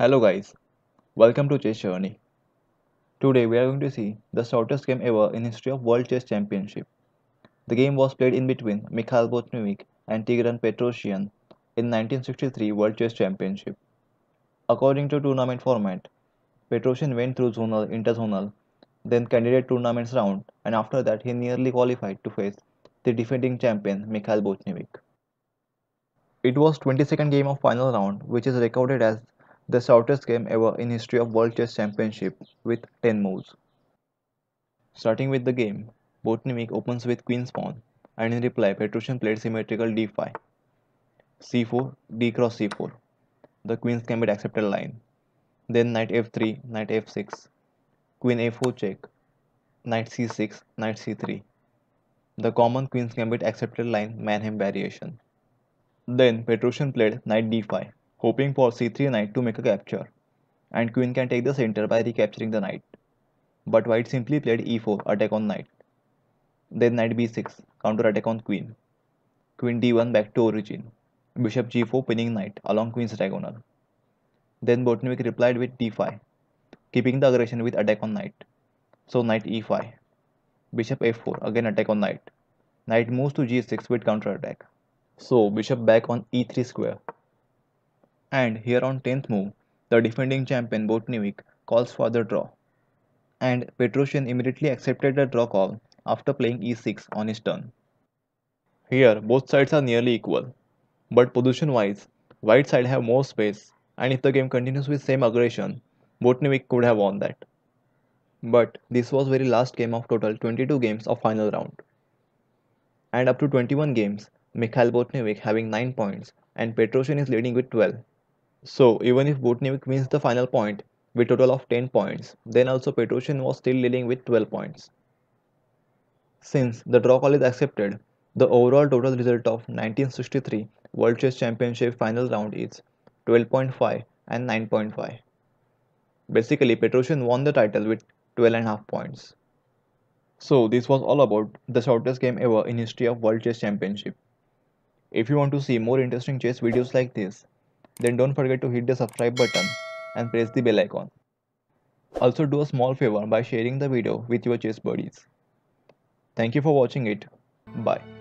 Hello guys, welcome to Chess Journey. Today we are going to see the shortest game ever in history of World Chess Championship. The game was played in between Mikhail Botvinnik and Tigran Petrosian in 1963 World Chess Championship. According to tournament format, Petrosian went through zonal, interzonal, then candidate tournaments round and after that he nearly qualified to face the defending champion Mikhail Botvinnik. It was 22nd game of final round which is recorded as the shortest game ever in history of World Chess Championship with 10 moves. Starting with the game, Botniewicz opens with queen's pawn and in reply Petrushin played symmetrical d5, c4, d cross c4, the queen's can be accepted line, then knight f3, knight f6, queen a4 check, knight c6, knight c3. The common queen's gambit accepted line Mannheim variation. Then Petrushin played knight d5 hoping for c3 knight to make a capture, and queen can take the center by recapturing the knight. But white simply played e4, attack on knight. Then knight b6, counter attack on queen. Queen d1 back to origin. Bishop g4 pinning knight along queen's diagonal. Then Botnick replied with d5, keeping the aggression with attack on knight. So knight e5, bishop f4, again attack on knight. Knight moves to g6 with counter attack. So bishop back on e3 square and here on 10th move, the defending champion Botniewicz calls for the draw. And Petrosian immediately accepted the draw call after playing e6 on his turn. Here both sides are nearly equal, but position wise, white side have more space and if the game continues with same aggression, Botniewicz could have won that. But this was very last game of total 22 games of final round. And up to 21 games, Mikhail Botniewicz having 9 points and Petrosian is leading with 12 so even if Botniewicz wins the final point with total of 10 points, then also Petrosian was still leading with 12 points. Since the draw call is accepted, the overall total result of 1963 World Chess Championship final round is 12.5 and 9.5. Basically, Petrosian won the title with 12.5 points. So this was all about the shortest game ever in history of World Chess Championship. If you want to see more interesting chess videos like this, then don't forget to hit the subscribe button and press the bell icon. Also do a small favor by sharing the video with your chess buddies. Thank you for watching it. Bye.